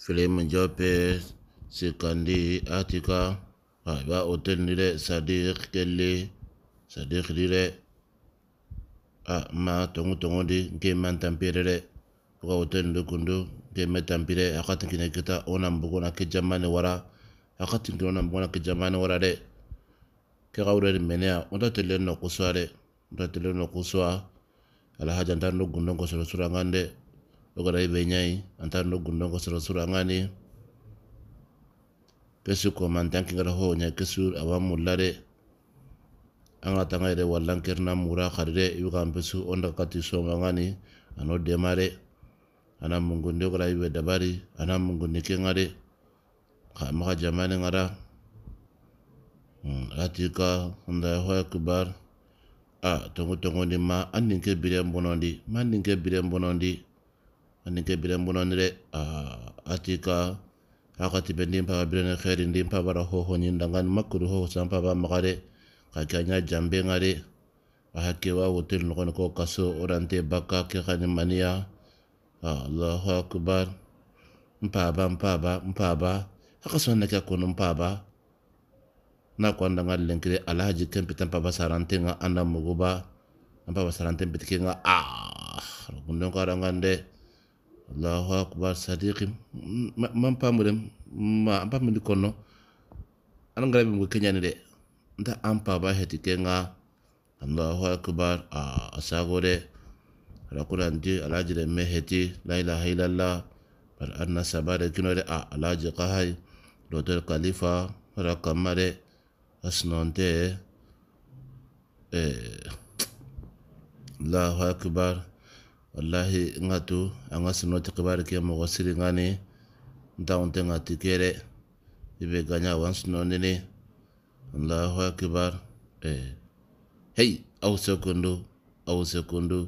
film Jope, Sikandi, Atika, ba Hotel Nire, Sadiq kelle Sadiq dire, Ah, ma tongu tongu di, ke man tampire re, Buka Hotel Nire Kundu, Nge me tampire, Akatin kine kita, Onam na ke jamane wara, Akatin kine onam na ke jamane wara re, Kega ure di menea, onda tele no kuswa re, Unta tele no kuswa, Alahajantan no sura sura ngande logora nyai antar no gundo ko sura sura ngani kesu ko mantan ki ngara ho nya kesu awam mulare, anga tanga ire wallan kerna mura kharre kan besu onda kati so ngani ano demare ana mungunde gara ibe dabari ana mungunde ke ngare ma maka jamane ngara hmm, atika onda ho akbar a tongo tongo ni ma an ninke bire bonondi ma ninke bire bonondi ani ke biren bunoni eh, atika ati ka hakati be ndin paba birene heri ndin pabara hoho ñindangani makuru hoho san paba makare de ka jambe ngare ahake wa wotel nogoni ko kaso orante baka ke hani maniya allahu akbar mpaba mpaba mpaba akaso sonna kono mpaba na kwanda andanga lenkire alhaji paba sarante nga anda muguba an paba sarante mbitike ga a ah, rogundon karangan de allahu akbar sadiqi man pamudem ma an pamidi konno an ngarabi mo keñani de nda an paba heti kenga allahu akbar a asago de ala kunanti alaji de me heti la ilaha illallah bar anna sabade kino de a alaji qahay doto kalifa ara kamma de asnonte eh, allahu akbar wallahi ngatu anga sino an kibar ke mo kibari ngani nda siri ngati kere ibe ganya wa n sinɔ ne allahu akbar eh. hey au sekundu au sekundu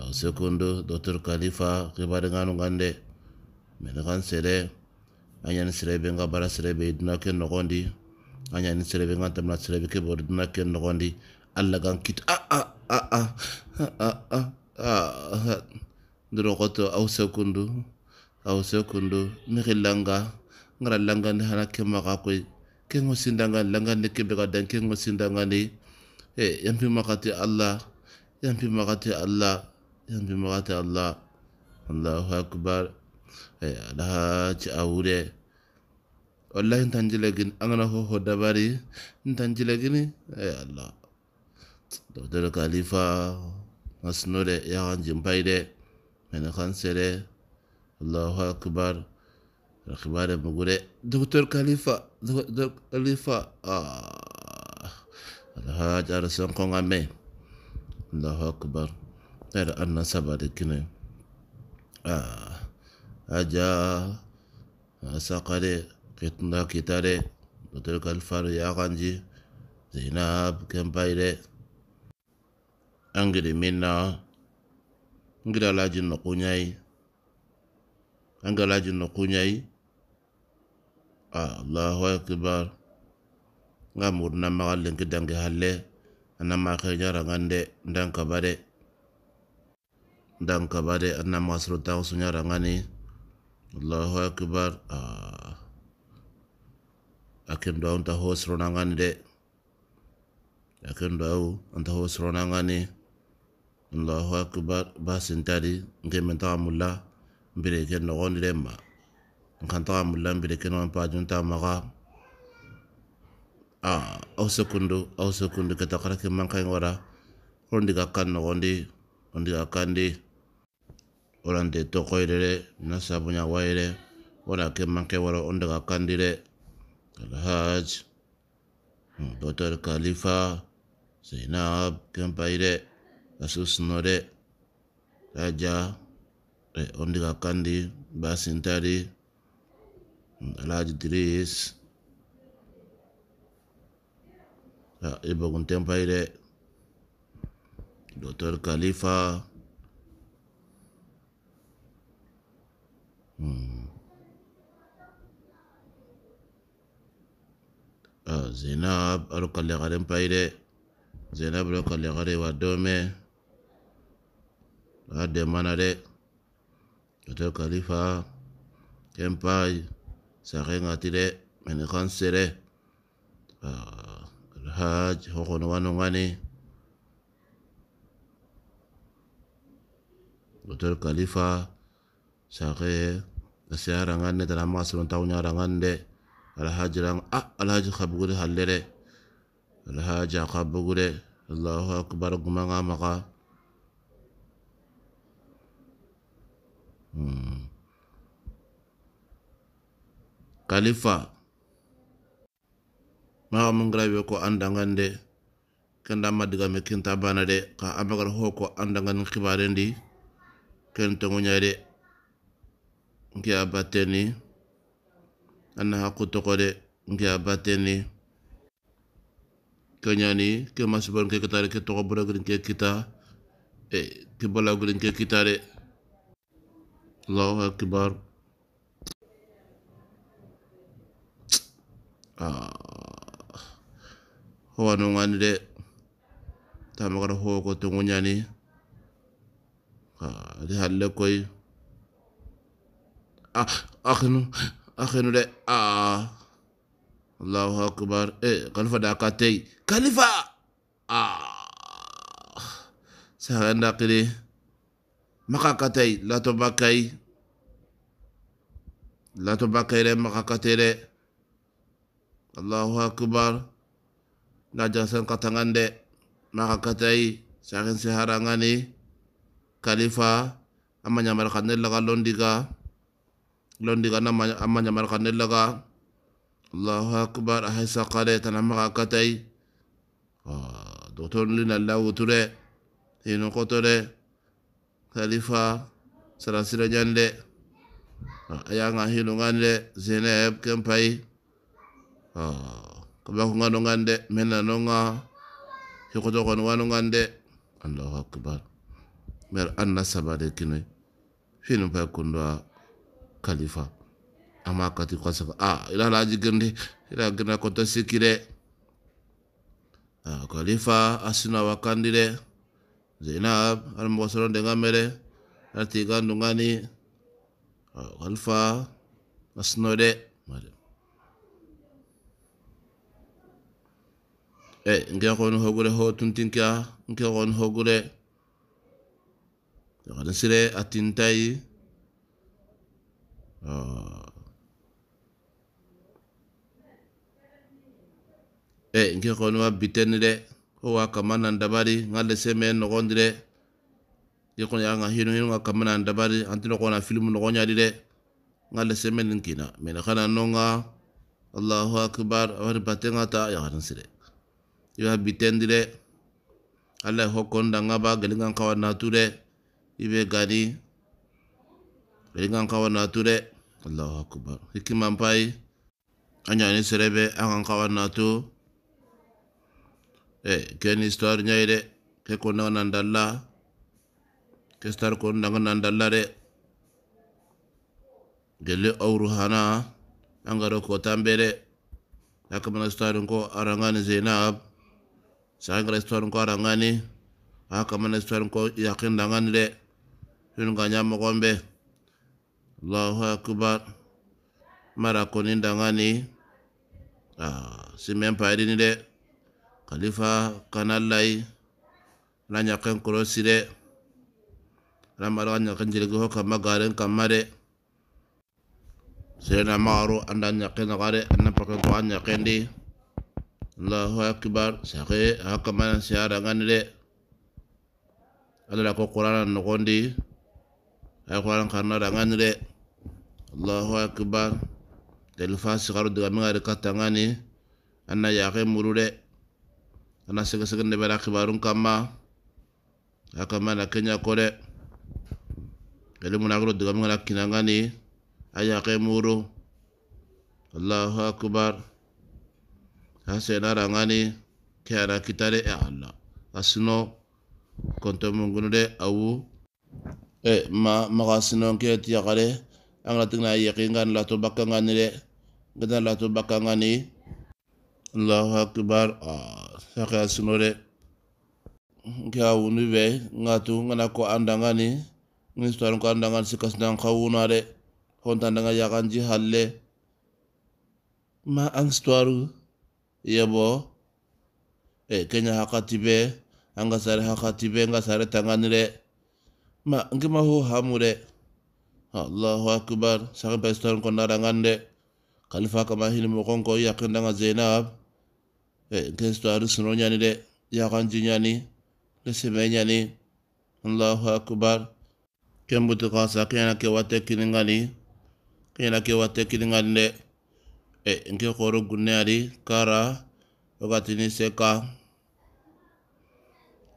au sekundu dr khalifa kibar nganu ngande men kan sere anya ni sere n sɛdɛ an ɲani sira bɛ n ka baara sira bɛ dunan kɛ nɔgɔn di an ɲani sira bɛ n Ahat durogoto awse kundu awse kundu mixi langa ngara langandi hana kemaxa koy kengo sindanga langandi kebe ga dan kengo sindangani e yampi makati allah yampi makati allah yampi makati allah allahu akbar e adahaci awure wallahi ntanjilegini angana hoho dabari ntanjilegini e allah dodoro kalifa نسنوري يغان جنبايري من خانسيري الله أكبر الخبار مقولي دكتور كاليفا دكتور كاليفا آه الهاج أرسان قوم أمي الله أكبر أرى إيه أن سبب كنين آه أجا ساقري قطنا كتاري دكتور كالفار يغانجي زينب كمبايري angede minna ngida alaji nokunyai anga no nokunyai allahu akbar nga murna maga lenki dange halle ana khe jara ngande ndan ndang ndan ana masro su nyara ngani allahu akbar ah akin do anta hosro na ngande akin do anta hosro nangani allahu akbar basintadi nke men taxa mulla mbire ke noxondire ma nkan taxa mulla mbire ke noxon pajunta maxa a ah, au sekundu aw sekundu ke taxara ke mankan wara hor ndiga kan noxondi o ndiga kandi orante toxoyirere na sabuña wayire wona ke manke wara o ndiga kandire alhaj hmm, docteur khalifa zainab kempayire asusnore raja e eh, ondiga kandi basintari alhaji diris ah, ibogun tempaire docteur khalifa zenab hmm, ah, zinab aro kallegaren paire zinab aro ade mana de ka kalifa kɛmpayi sakɛ ŋati tire mene kan sere ah, haj hokono wa nɔngani ka kalifa sakɛ asiyara ŋan ne tara maa sɔrɔ nya ɲara de alhaj rang a ah, alhaj kabugu de halere ala alhaj a allahu akbar guma ŋa Hmm. Kalifa maxa mangirabe ko andangan de ken diga madigame kinta bana de ka amagar ho ko andangan xibaren di ken tongoña de ngi a batteni anna haqu toxo de nke a batteni ke masiban ke kitare ke toxo bodagirin ke kita e ke balagirin ke kita re, Allahu Akbar. Ah. Ho no ngani de. Tama kada ho ko to ngonyani. Ah, de halle koy. Ah, akhnu, akhnu Ah. Allahu Akbar. Eh, kalifa da katei. Kalifa. Ah. Sahanda kiri makakatai lato bakai lato bakaire re allahu akbar na jasan katangan de makakatai sakin seharangani kalifa amma marakane laga londiga londiga na amanya marakane laga allahu akbar ahai sakare makakatei makakatai ah, doktor lina lawu ture hinu kotore khalifa sara sira jande aya nga hilu ngande zineb kempai kaba ko ngano ngande menna no nga hikoto kon wano ngande allahu akbar mer anna sabade kine finu pa kundwa khalifa ama kati a ah, ila laji gende ila gena kota sikire ah, khalifa asina wakandire zainab al mwasalon denga mere al tiga ndungani alfa asnode mare e nge kon hogure ho tuntinka nge kon hogure kada sire nghe eh, con nge kon wa bitenire owa kamana dabari ngalle seme nogondi de ya nga hinu hinu kamana kamanan dabari antino kona film gonya dire, ngalle seme ninkina mena kana nonga allahu akbar war batenga ta ya sire iwa bitendi de alla hokkonda ba, gelingan kawa natu de ibe gani gelingan kawa natu allahu akbar anya ni serebe angan kawa natu eh ken histoire ñayi de ke ko non andalla ke star ko ndang andalla dalla de gelle awru hana angaro ko tambere de histoire ko arangani zainab sangara histoire ko arangani akamana ah, histoire ko yakin dangan de yun ganya mo gombe allahu akbar mara konin dangani ah, simen payidini de kalifa kana lai la ñaken korosire alamara ka ñaken jirigi ho kamma garen kamare de sirena magaru anda ñake gare anna paken ko a ñakendi allahu akbar sahe a kamana siarangani de alala ko no gondi ay qur'an karna rangani allahu akbar telifa sigaru digamigari katangani anna yake murure kana sɛgɛsɛgɛni de bɛra kama akama ya, kama na kenya kore dɛ muna na kiro digamu kana kinangani aya ke muru allahu akbar a ya, sɛnara ngani kɛra kitare e ya allah a konto kɔntɔ awu e ma makasino sinɔ kɛ tiyaga dɛ an kana tigina yaƙe ngani lato bakka ngani dɛ lato ngani allahu akbar ah saka sunore nka wunu be ngatu ngana ko andangani ni storan ko andangan sikas dan kawuna de honta ndanga ya kanji halle ma ang storu ya bo, e kenya hakati be anga sare hakati be nga sare tangani re ma ma ho hamure allahu akbar saka be storan ko narangan de kalifa kama hini mo ko yakin ndanga zainab ken eh, aru suno ñani de yakanji ñani le sime ñani allahu akbar ken buti kasa keñana ke kini ngani keñana ke watte ngani de e nke koro gunne adi kara ni seka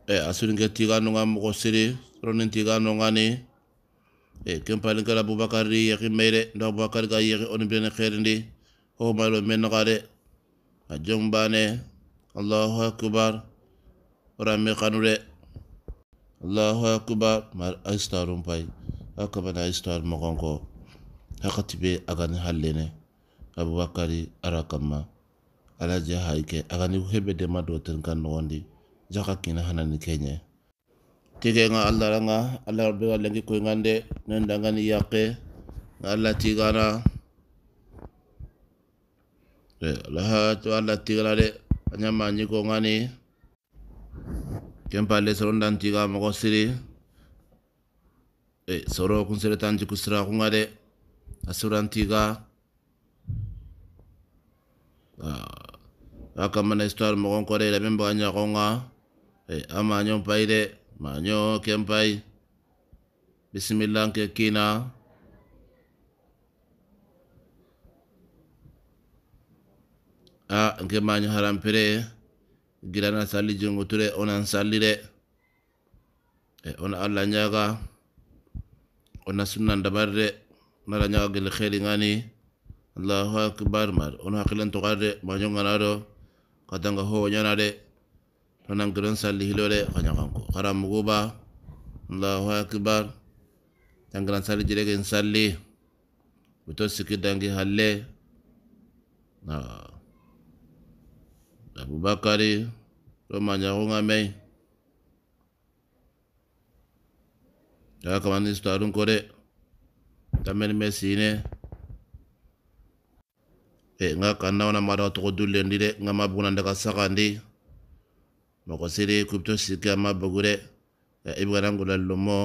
e eh, asuni tiga nunga mogo siri ronin tiga nungani e eh, ken palinkala abubakar bubakari yeki meyde nda abubakar ga yeki oni oh, bene xerindi homaylo men a jombane allahu akubar rami kanure allahu akubar mar aistarum pay akabana aistar mogonko hakatibe agani hallene abubakari arakamma alaje hayke agani hebe de mado ten kan wondi jaka kina hanani kenye tige nga allah ranga allah rabbi walangi koy ngande nanda ngani yaqe allah tigana le laha tuwa la tigala le anyama nyiko ngani kempa le soro ndan tiga mako siri e soro kun sere tan tiku sira kunga le asuran tiga ah, aka mana istuar mako ngkore anya konga e ama paide pai le ma bismillah ke kina a nke maño harampere girana sali junguture onan salli e ona allah ñaga ona sunnan dabar de nara ñaga gelle xeeri ngani allahu akbar mar ona haqqilantoxar de maño ngana katanga howo ñana de onan giron salli hilo de muguba allahu akbar tangiran salli jiregen salli wito sikki halle a abubakari tomanya kung'amei takamanisito arunkore tamenimesine e ng'akanaona mara otokodulendire ng'amabugunande kasakandi moko siri kupito sike amabugure ibwanangula lumo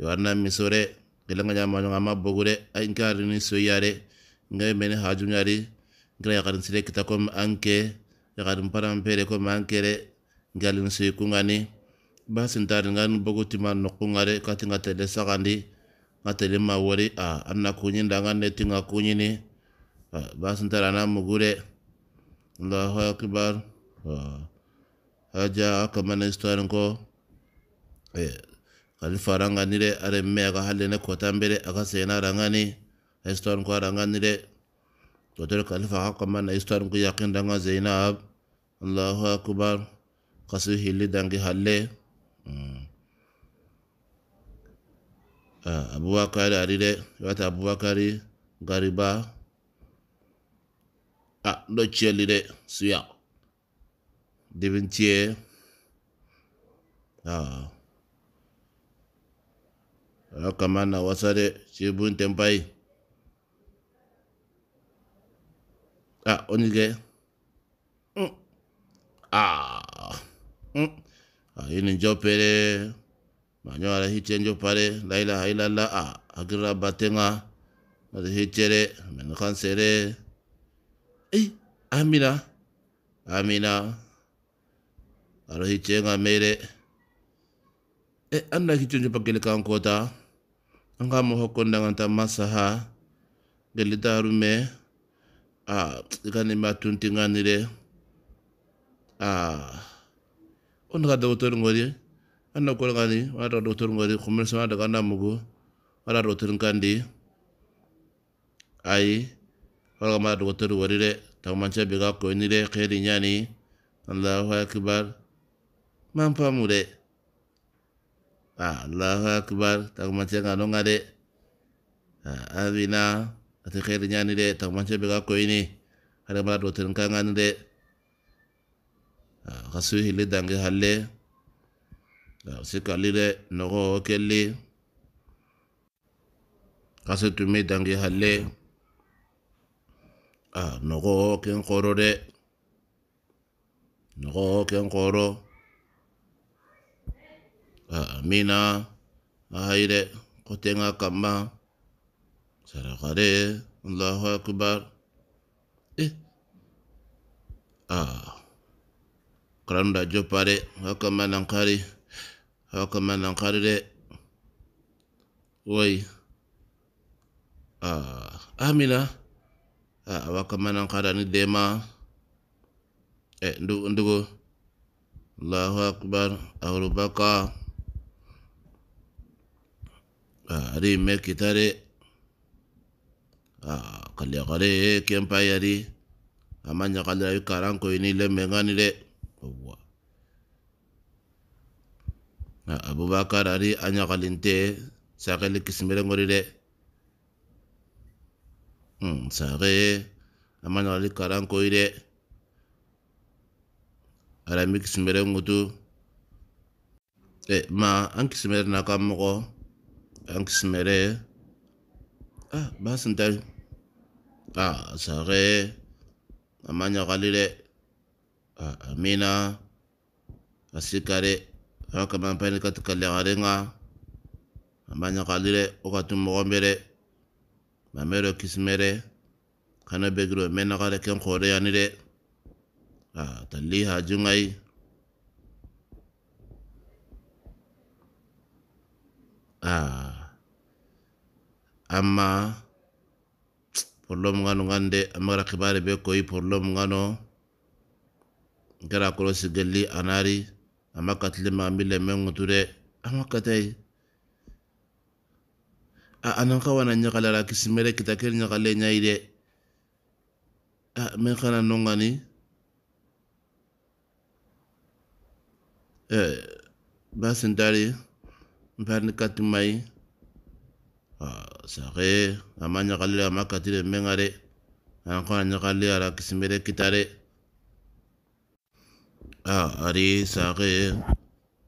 iwarinamisore ilanganyamanyo ng'amabugure ainkearinisoyare ng'aimeni hajunyari ngira yakarinsire kitakom anke yakadum pere ko mankere ngalin sikungani basintar ngan bogutima nokungare kati ngatele sagandi ngatele wori a anna dangan ndangan ne tinga kunyi ni basintar ana mugure allahu akbar haja akamana istoan ko e, kali farangani re are me aga halene ne kotambere aga rangani istoan ko arangani re wotere kalifa hakkamana histoire ngu yakindanga zeinab allahu akubar kasi hilli dangi halle mm. ah, abubakari arire wata abubakari gariba a ah, ɗo cielire suya dibintie ah. kamana wasare cibunten bayi あ、おにげ。うん。ああ。うん。あ、いにんじょぺれ。まにょあらひちんじょぱれ。らいらはいらら。あ、あぐらばてが。までひちれ。めのかんせれ。え、あみな。あみな。あらひちんがめれ。え、あんなひちんじょぱけれかんこた。an ka mo hokkondangan ta masaha gelli darume a ah, ikani matuntinganire a ah, onaka doktor ngori anna ngani, wada doktor ngori kumirsa wada kana mugu wada doktor ngandi, ai wala ma doktor ngori re tamancia bega ko ni re kheri nyani Allahu akbar mampamu re ah, Allahu akbar tamancia ngano ah, Abina ate xeere ñaani de taxumance be ga koyini hada mala doten kangani de xa ah, suyi hille dange halle ah, si kali de noxo wo kelli xa se tume dange halle a ah, noxo wo ken xoro de noxo wo ken xoro a mina a hayi de xotenga kamma kare Allahu akbar eh ah karan da pare haka manan kari, haka manan kari de woi ah amina ah waka manan kare ni dema eh ndu ndu go Allahu akbar awru baka ah ari me kitare kale kale ken pa yari ama ɲagandira i karan ko ini le ŋani nah, dɛ abu bakar ari a ɲagalin ngori le. Hmm, ŋori dɛ sagɛ ama ɲagali karan koyi dɛ arami kisimere e, ma an kisimere na mo ko an kisimere ah a ah, sare amanya kalile a ah, amina asikare akamapani katikalekarenga amanya kalile okatumogombere mamero kismere kano begiro menakare ken kore yanire a ah, tali hajungai a amma porlom ngano ngande amara kibare be koyi porlom ngano ngara kolosi gelli anari ama katile ma mile menguture ama katai a anan kawana nyakalara kisimere kitakeri nyakale nyai de a men kana nongani eh basintari mparni katimai Ah, sare ama ɲagalire ama katire menga de an kana ɲagali ara kisimere kita de a ah, ari sare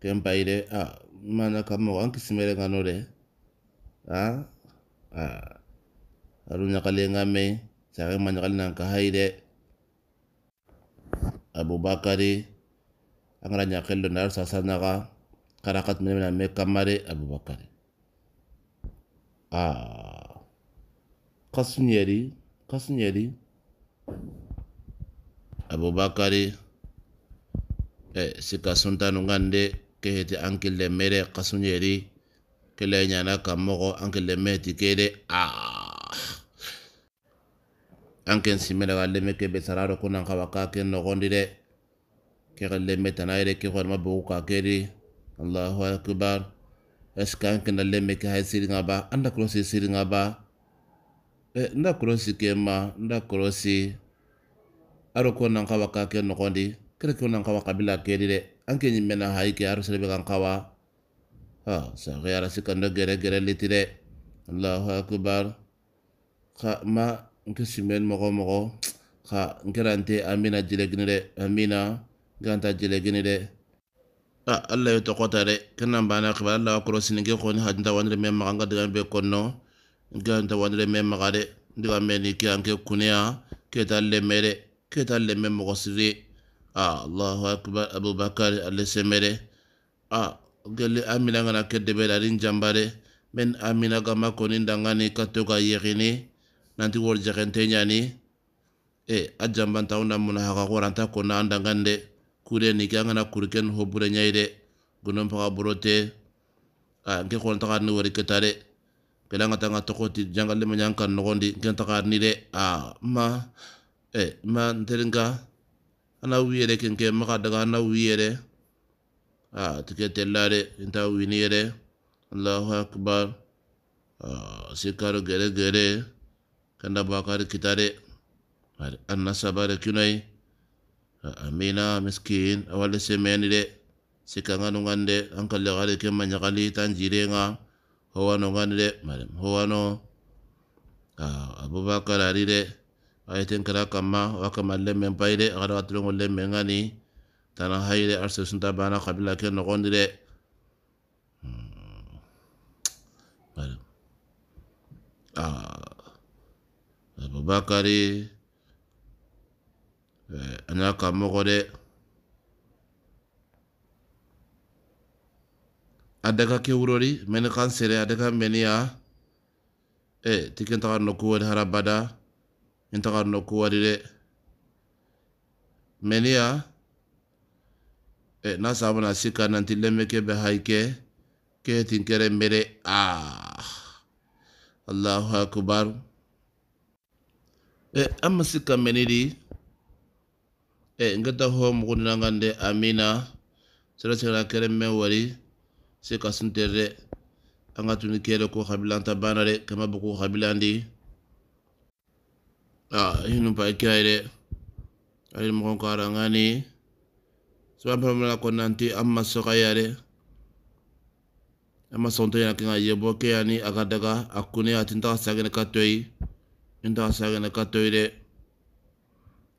ken de a ah, mana ka mogo an kisimere ngano de a a aru ɲagale nga me sare ma ɲagali nan ka hayi de abubakari an kana ɲakello donar sasana sasanaga karakat mene mena me kamma abubakari a kasnyeri kasnyeri abubakari e eh, sika suntanu ngande ke heti ankil de mere kasnyeri kele nyana kamogo ankil de meti kede a anken simela wale me ke besararo kuna kawa ka ken nogondire ke galle metana ire ke kwa ma buka keri allahu akbar eskan eh, kena leme ke hai siri anda kolosi siringa ba, e eh, nda kolosi kema nda kolosi aro ko nan kawa ka ke no kondi kere ko nan kawa kabila ke dire anke nyi mena hai ke aro sere kan kawa ha sa ge ara sikando gere gere litire allahu akbar ka ma nke simen mogo mogo ka nke rante amina jile gini de amina ganta jile gini de Ah, allah yo toxota de kenan bana xibar allah wa korosinike xoni hadinta wanire me maxa nga digan be konno nkeanta wanire me maxa de diga meni ke anke kuneya keta lemme de keta lemme moxo siri a ah, allahu akbar abubakar alle semme de a ah, gelli amina ngana ke debe de adin jamba de men amina gama koni ndangani katto ka yexini nanti wor jexente ɲani e eh, a jambantaxu na munaxaxa xoranta konna a ndangan de kure ni ke ngana kure ken ho bure ɲayi de gunon faga burote a nke kon taga ni wari keta pela nga tanga toko ti jangal le ñan kan nogondi nke taga ni de a ma e ma nteri ana ana wiyere kenke maka daga ana wiere a tike tella telare inta winiere yere allahu akbar sikaro gere gere kanda bakari kitare de annasaba sabare kunai amina miskin awale semeni de sika nga nungan de angka le gale ke manyakali tan jire nga hoa nungan de madem hoa no abubakar ari de ayetin kera kama waka malle mempai de agada watu lungo le mengani tanah hai de arsa sunta bana kabila ke nukon de hmm. madem abubakar ari آه، أنا كمغرة أدعك كورولي من كان سرعة أدعك منيا إيه تكين تكار نكوه هذا بدا إنتكار نكوه ده منيا إيه ناس أبغى نسيك أنا تللي مك بهايك كه تينكر مري آه الله أكبر إيه أما سيك مني دي Eh, nge tao mugundirangande amina sérasegna kereme wari s kasnteangaiknn anmaoayare amanybkai agadaga akninaasaun kato aasane katoyre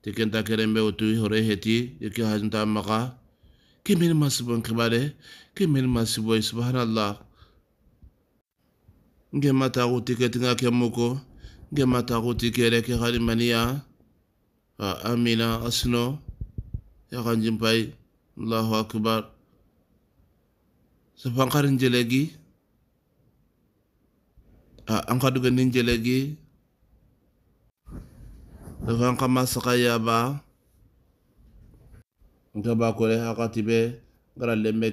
te kere kerembe utu hore heti hajin ta maka ke min masibon kibare ke men masiboy subhanallah nge mata uti ke tinga ke muko nge mata uti ke re ke a amina asno ya kanjim pai allahu akbar safankarin jelegi an kaduga nin jelegi a an kamasaayaba nkabakreaatibe galme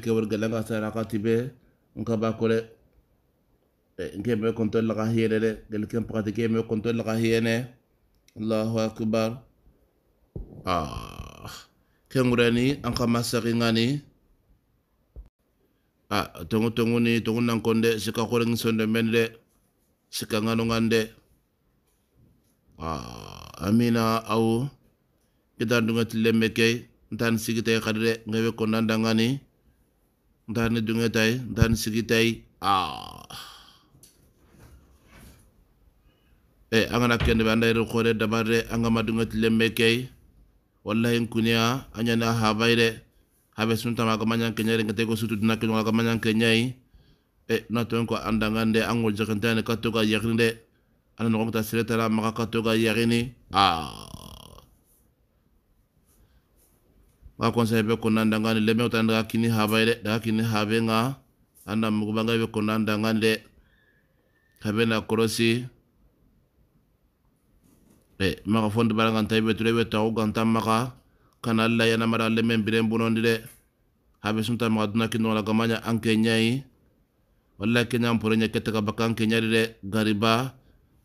kkenguri ankamasai nganitnand shariisdmenide shikangangande amina aw kita dunga ti lemme kei ntan sigitay kadre ngewe ko nandangani ntan dunga tay ntan tay, ah eh angana kende banda ire khore dabare angama dunga ti lemme kei wallahi kunya anyana habaire habe sunta ma kamanyan kenyare ngate ko sutu dunaka kamanyan kenyai e naton ko andangande angol jakantane katoka yakrinde ala noxonta seretara maxa katoga yaxini a maxa conseil be konna ndangani leme wotana daga kini habay de daga kini habe nga anda mugubanga be konna ndangani de habe na korosi e maxa fonde baranganta ibe ture be ga ganta maxa kana alla yanamara lemen biren bunondi de habe sunta maxa duna kinoxola la an ke ɲayi walla ke ɲan pore ɲa ketega bakka an ke ɲadi gariba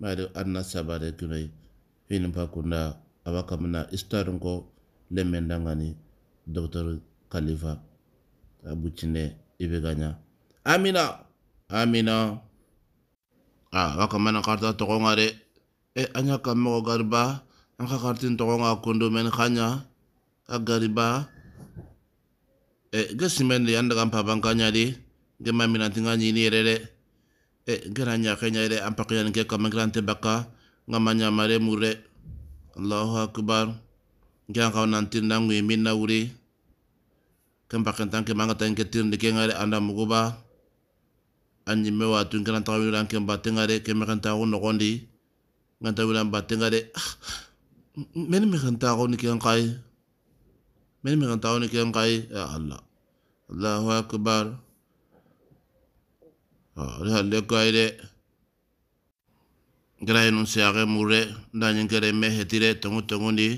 maade anna sabade kimai hinin pakunda awa kamina istarin ko lemen doktor kalifa khalifa ibeganya. ibe ganya amina amina a waka kamana karta tokongare de e anya kamo gariba anka kartin togonga kondo men khanya a gariba e ge simen de an daga n paban de ge e gana ñaxeñayre an paqiyanke gran te baka ngama mare mure allahu akbar ngean tin nantirnda ngui min na wuri ken pakentan ke manga tan ke de ke ngare anda muguba an ñimme watun kenan taxa wiran ken batte ngare ke mexentaxu noxondi nganta wiran batte ngare ah, men mexentaxuni ken kai men mexentaxuni ken kai ya allah allahu akbar ah, lehendeko ari dek gara inoziak mure dani ngeri eme heti dek, tengutengu di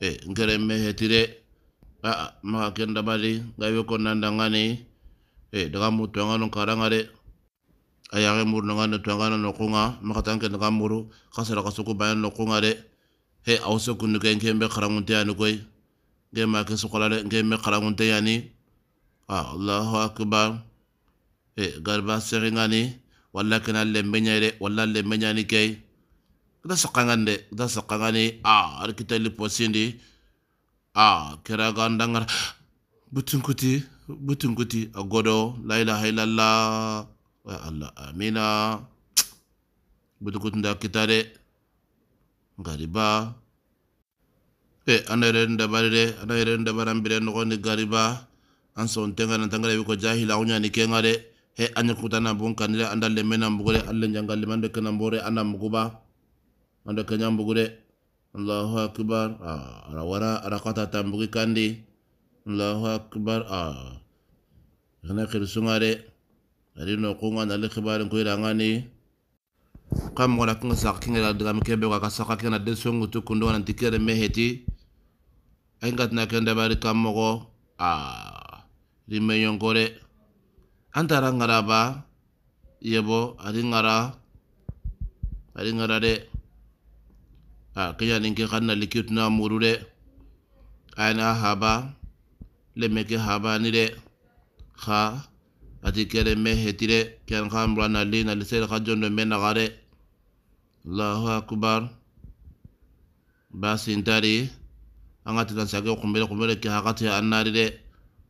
eh, ngeri eme heti dek ah, maakendabali, gaibiko nandangani eh, dekagamurua tuen gara karangare, ari gara dek ari ege mure nu gane, tuen gara nuk nuk nga makatak ege dekagamurua kasera nge baino nuk nuk nga dek eh, hausokun nuk egin behar karaguntia nuk gui egin behar ah, allahua akibar e garba seringani, walla kana lembe nyare walla lembe nyani kay da sakangande da sakangani a ar kita li posindi a kera gandangar butun kuti agodo la ilaha wa ya allah amina ah. butukutunda kita de gariba e eh, ana yɛrɛ ni dabari dɛ barambire no ni gariba anso sɔn tɛŋa ko jahila aw ni kengare he anir kutana bun kanile anda lemme nan bugure njanga jangalle mande kena mbore anda muguba anda kanya bugure allahu akbar ah ara wara ara kata tambugi kandi allahu akbar ah kana kir sungare ari no kunga na lekhibarin ko irangani kam wala kunga sakinga la dagam kebe ka sakaka na desongu to kundo na tikere meheti aingat na kenda bari kam mogo a rimme yongore antara ngara ba yebo ari ngara ari ngara de a kenya nin ke kanna likitu na muru de ayana haba leme ke haba ni de ha ati kere me heti de kyan kan bula na li na lisele ka jondo me na gare allahu akbar basi ntari angati kan sake kumbele kumbele ke hakati annari de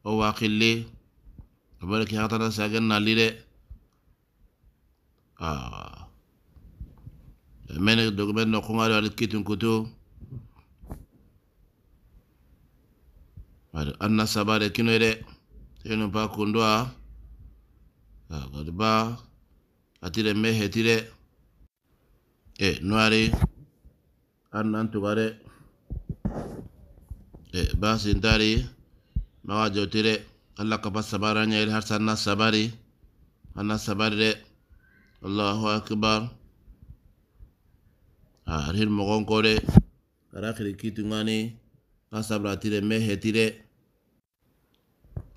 o wakili a bari ke hatana sagen nalli de mene document no kongari wali kitin kutu wadi anna sabare kino de tenu pa kundwa gadi ba atire me hetire e eh, nuari annan tugare e eh, ba basintari mawa jotire Allah ka ba sabaran har sa sabari ana sabari de Allahu akbar a hin mokong ko de ara khiri kitu ngani ka sabra tire me hetire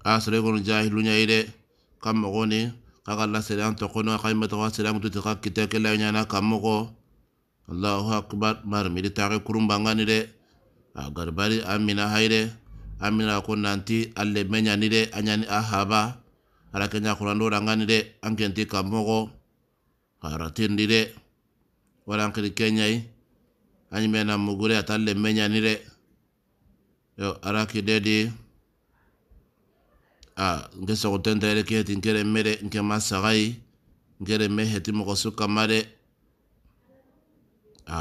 a ah, sare gon jahilu ide kam mokoni, ka Allah selan to kono ka imata wa selan to ka la nya na kam mogo Allahu akbar mar mi de tare kurum bangani de a garbari amina haire amina ko nanti alle menya ɲani anyani ahaba ɲani a haba ala ke ɲakurando ra ŋani de an kenti ka wala an kenya yi an mena mugure atalle menya me yo ara ki di a ngeso nke sogotentayele ke tin kere mere nke masagai ngere me heti mo su kamare a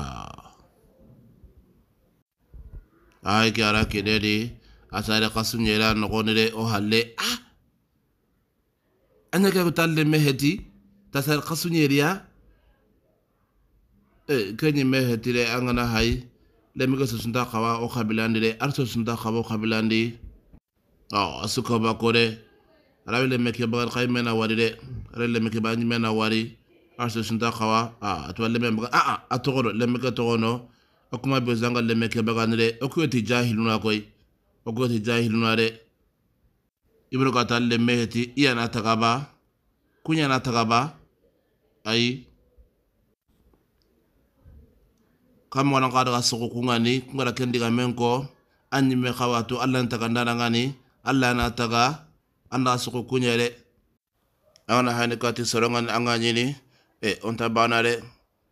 ay ke ara kide di asare kasunjera nogonire o halle a anya kago talle meheti tasare kasunjeriya e kenyi mehetire angana hai lemike sosunta kawa o kabilandire ar sosunta kawa o kabilandi a asukoba kore arabe lemeke bagar kai mena wari de arabe lemeke banji mena wari ar sosunta kawa a atuwa lemen baga a a atogoro lemeke togono akuma bezanga lemeke baganire okuyoti jahiluna koyi ogoti jahilnua de ibiro ka tal le meheti iyana tagaba kunyana tagaba ayi kamwana kada ka sogo kungani kungara kendiga men ko an ɲimme xawatu alla n taga ndanangani ngani na taga an da sogo kuɲe de an hani kati sorongani an ni e on ta bana de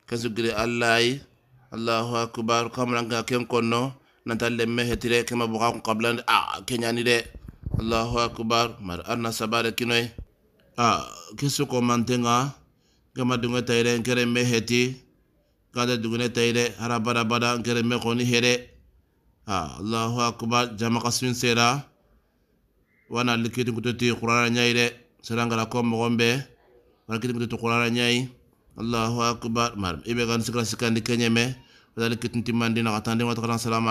kesugiri alla yi allahu akbar kamaranka ken konno le lemme hetire kema buga kablan a ah, kenyani de allahu akbar mar arna sabare kinoy a ah, kisu ko mantenga kere dunga tayre nkere me heti kada dunga tayre hara bara bara kere me koni here a ah, allahu akbar jama kasun sera wana likitin kutoti qur'ana nyaire serangala ko gombe wana kitin kutoti qur'ana nyai allahu akbar mar ibe gan sikra sikandi kenyeme wadalikitin timandi na katande wata takan salama